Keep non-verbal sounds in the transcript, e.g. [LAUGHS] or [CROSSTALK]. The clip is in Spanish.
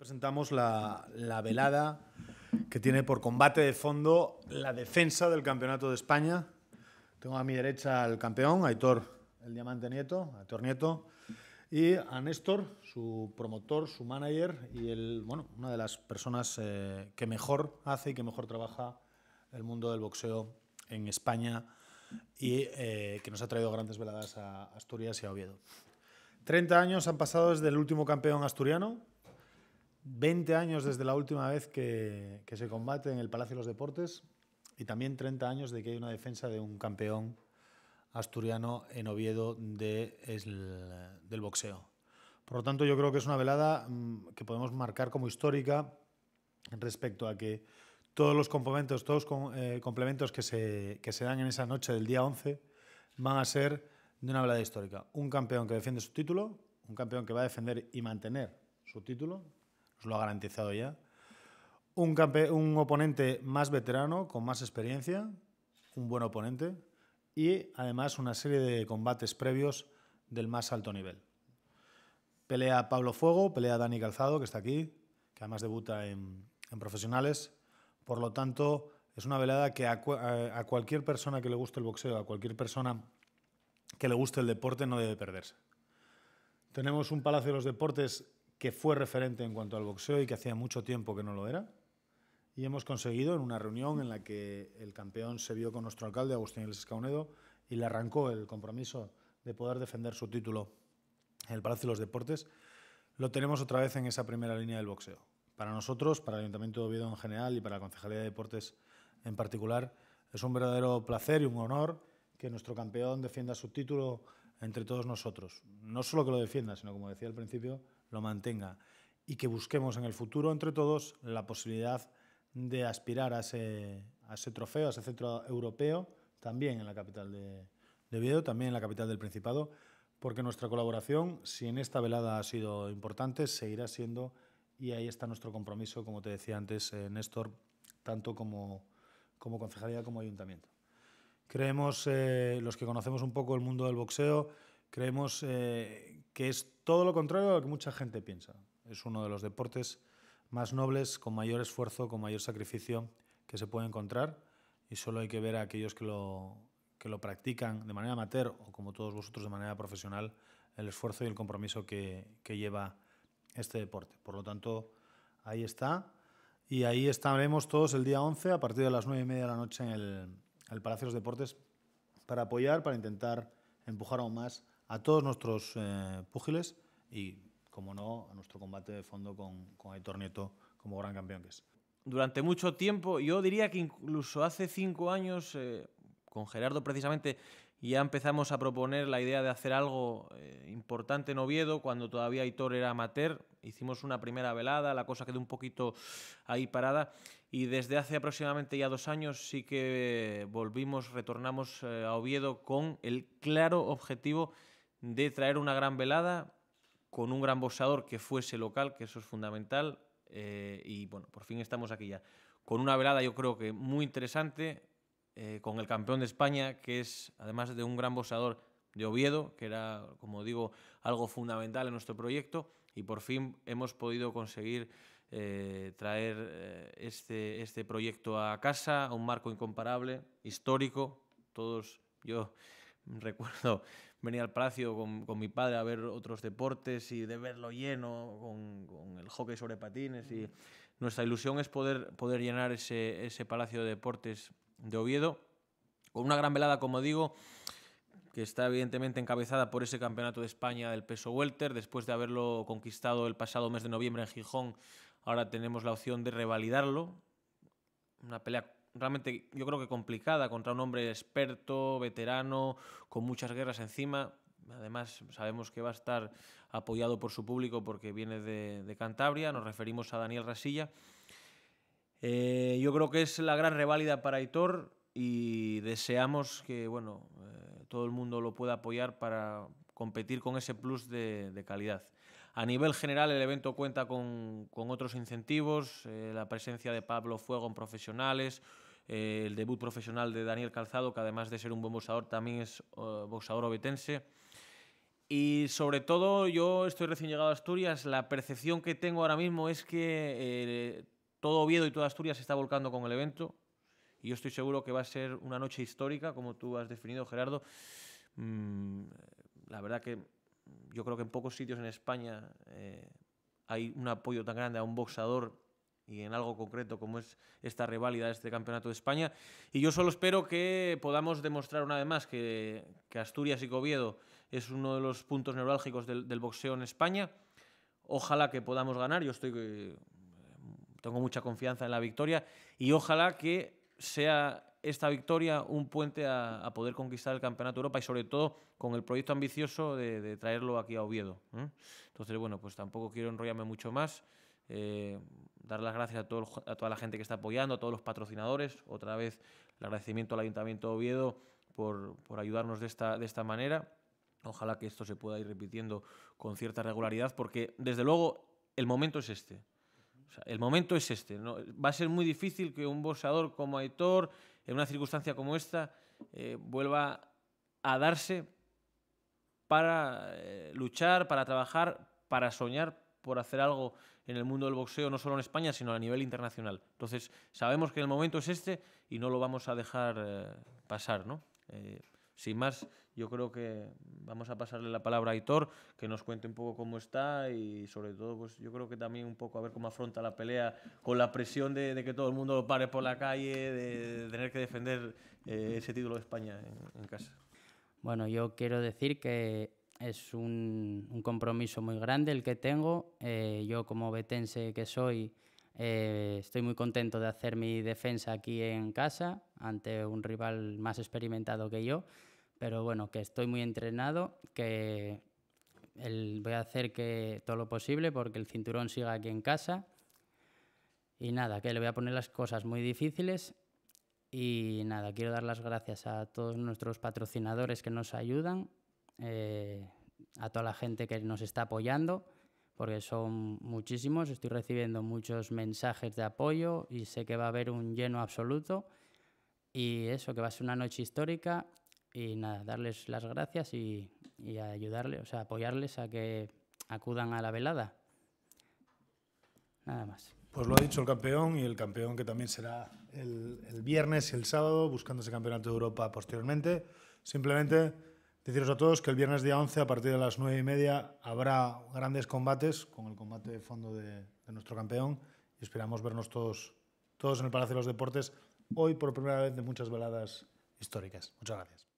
Presentamos la, velada que tiene por combate de fondo la defensa del Campeonato de España. Tengo a mi derecha al campeón, Aitor, el diamante nieto, Aitor Nieto, y a Néstor, su promotor, su manager y el, bueno, una de las personas eh, que mejor hace y que mejor trabaja el mundo del boxeo en España y eh, que nos ha traído grandes veladas a Asturias y a Oviedo. Treinta años han pasado desde el último campeón asturiano, 20 años desde la última vez que, se combate en el Palacio de los Deportes y también 30 años de que hay una defensa de un campeón asturiano en Oviedo del boxeo. Por lo tanto, yo creo que es una velada mm, que podemos marcar como histórica respecto a que todos los complementos, eh, que se, que se dan en esa noche del día 11 van a ser de una velada histórica. Un campeón que defiende su título, un campeón que va a defender y mantener su título, lo ha garantizado ya. Un, oponente más veterano, con más experiencia, un buen oponente, y además una serie de combates previos del más alto nivel. Pelea Pablo Fuego, pelea Dani Calzado, que está aquí, que además debuta en, profesionales. Por lo tanto, es una velada que a, cualquier persona que le guste el boxeo, a cualquier persona que le guste el deporte, no debe perderse. Tenemos un Palacio de los Deportes que fue referente en cuanto al boxeo y que hacía mucho tiempo que no lo era. Y hemos conseguido, en una reunión en la que el campeón se vio con nuestro alcalde, Agustín Iglesias Caunedo, y le arrancó el compromiso de poder defender su título en el Palacio de los Deportes, lo tenemos otra vez en esa primera línea del boxeo. Para nosotros, para el Ayuntamiento de Oviedo en general y para la Concejalía de Deportes en particular, es un verdadero placer y un honor que nuestro campeón defienda su título entre todos nosotros. No solo que lo defienda, sino como decía al principio, lo mantenga y que busquemos en el futuro entre todos la posibilidad de aspirar a ese, a ese trofeo, a ese centro europeo, también en la capital de, de también en la capital del Principado, porque nuestra colaboración, si en esta velada ha sido importante, seguirá siendo, y ahí está nuestro compromiso, como te decía antes, eh, Néstor, tanto como, como concejalía como ayuntamiento. Creemos, eh, los que conocemos un poco el mundo del boxeo, creemos eh, que es todo lo contrario a lo que mucha gente piensa. Es uno de los deportes más nobles, con mayor esfuerzo, con mayor sacrificio que se puede encontrar y solo hay que ver a aquellos que lo, practican de manera amateur o como todos vosotros de manera profesional el esfuerzo y el compromiso que, lleva este deporte. Por lo tanto, ahí está. Y ahí estaremos todos el día 11 a partir de las 9 y media de la noche en el Palacio de los Deportes para apoyar, para intentar empujar aún más a todos nuestros eh, púgiles y, como no, a nuestro combate de fondo con, con Aitor Nieto como gran campeón que es. Durante mucho tiempo, yo diría que incluso hace cinco años, eh, con Gerardo precisamente, ya empezamos a proponer la idea de hacer algo eh, importante en Oviedo, cuando todavía Aitor era amateur. Hicimos una primera velada, la cosa quedó un poquito ahí parada. Y desde hace aproximadamente ya dos años sí que volvimos, retornamos a Oviedo con el claro objetivo de traer una gran velada con un gran boxeador que fuese local, que eso es fundamental. Eh, y bueno, por fin estamos aquí ya. Con una velada yo creo que muy interesante, eh, con el campeón de España, que es además de un gran boxeador de Oviedo, que era, como digo, algo fundamental en nuestro proyecto. Y por fin hemos podido conseguir eh, traer este, este proyecto a casa, a un marco incomparable, histórico. Todos, yo [LAUGHS] Recuerdo venir al palacio con, mi padre a ver otros deportes y de verlo lleno con, con el hockey sobre patines. Y mm. nuestra ilusión es poder, poder llenar ese, ese palacio de deportes de Oviedo con una gran velada, como digo, que está evidentemente encabezada por ese campeonato de España del peso welter. Después de haberlo conquistado el pasado mes de noviembre en Gijón, ahora tenemos la opción de revalidarlo. Una pelea realmente yo creo que complicada contra un hombre experto, veterano, con muchas guerras encima. Además, sabemos que va a estar apoyado por su público porque viene de, Cantabria. Nos referimos a Daniel Rasilla. Eh, yo creo que es la gran reválida para Aitor y deseamos que bueno, eh, todo el mundo lo pueda apoyar para competir con ese plus de calidad. A nivel general, el evento cuenta con, con otros incentivos, eh, la presencia de Pablo Fuego en profesionales, eh, el debut profesional de Daniel Calzado, que además de ser un buen boxeador, también es boxeador obetense. Y sobre todo, yo estoy recién llegado a Asturias, la percepción que tengo ahora mismo es que eh, todo Oviedo y toda Asturias se está volcando con el evento. Y yo estoy seguro que va a ser una noche histórica, como tú has definido, Gerardo. Mm, la verdad que yo creo que en pocos sitios en España eh, hay un apoyo tan grande a un boxador y en algo concreto como es esta rivalidad, este Campeonato de España. Y yo solo espero que podamos demostrar una vez más que, Asturias y Coviedo es uno de los puntos neurálgicos del, del, boxeo en España. Ojalá que podamos ganar, yo estoy, eh, tengo mucha confianza en la victoria y ojalá que sea esta victoria un puente a, poder conquistar el Campeonato Europa y sobre todo con el proyecto ambicioso de, traerlo aquí a Oviedo. ¿eh? Entonces, bueno, pues tampoco quiero enrollarme mucho más. Eh, dar las gracias a, todo, a toda la gente que está apoyando, a todos los patrocinadores. Otra vez el agradecimiento al Ayuntamiento de Oviedo por, por ayudarnos de esta, de esta manera. Ojalá que esto se pueda ir repitiendo con cierta regularidad porque, desde luego, el momento es este el momento es este. Va a ser muy difícil que un boxeador como Aitor, en una circunstancia como esta, eh, vuelva a darse para eh, luchar, para trabajar, para soñar, por hacer algo en el mundo del boxeo, no solo en España, sino a nivel internacional. Entonces, sabemos que el momento es este y no lo vamos a dejar eh, pasar, ¿no? Sin más, yo creo que vamos a pasarle la palabra a Hitor, que nos cuente un poco cómo está y sobre todo, pues yo creo que también un poco a ver cómo afronta la pelea con la presión de, que todo el mundo lo pare por la calle, de, tener que defender eh, ese título de España en, casa. Bueno, yo quiero decir que es un, compromiso muy grande el que tengo. Eh, yo como vetense que soy, eh, estoy muy contento de hacer mi defensa aquí en casa ante un rival más experimentado que yo pero bueno, que estoy muy entrenado, que el, voy a hacer que todo lo posible porque el cinturón siga aquí en casa. Y nada, que le voy a poner las cosas muy difíciles. Y nada, quiero dar las gracias a todos nuestros patrocinadores que nos ayudan, eh, a toda la gente que nos está apoyando, porque son muchísimos. Estoy recibiendo muchos mensajes de apoyo y sé que va a haber un lleno absoluto. Y eso, que va a ser una noche histórica y nada, darles las gracias y, ayudarles, o sea, apoyarles a que acudan a la velada. Nada más. Pues lo ha dicho el campeón y el campeón que también será el, viernes y el sábado buscando ese campeonato de Europa posteriormente. Simplemente deciros a todos que el viernes día 11 a partir de las 9 y media habrá grandes combates con el combate de fondo de, de nuestro campeón y esperamos vernos todos, todos en el Palacio de los Deportes hoy por primera vez de muchas veladas históricas. Muchas gracias.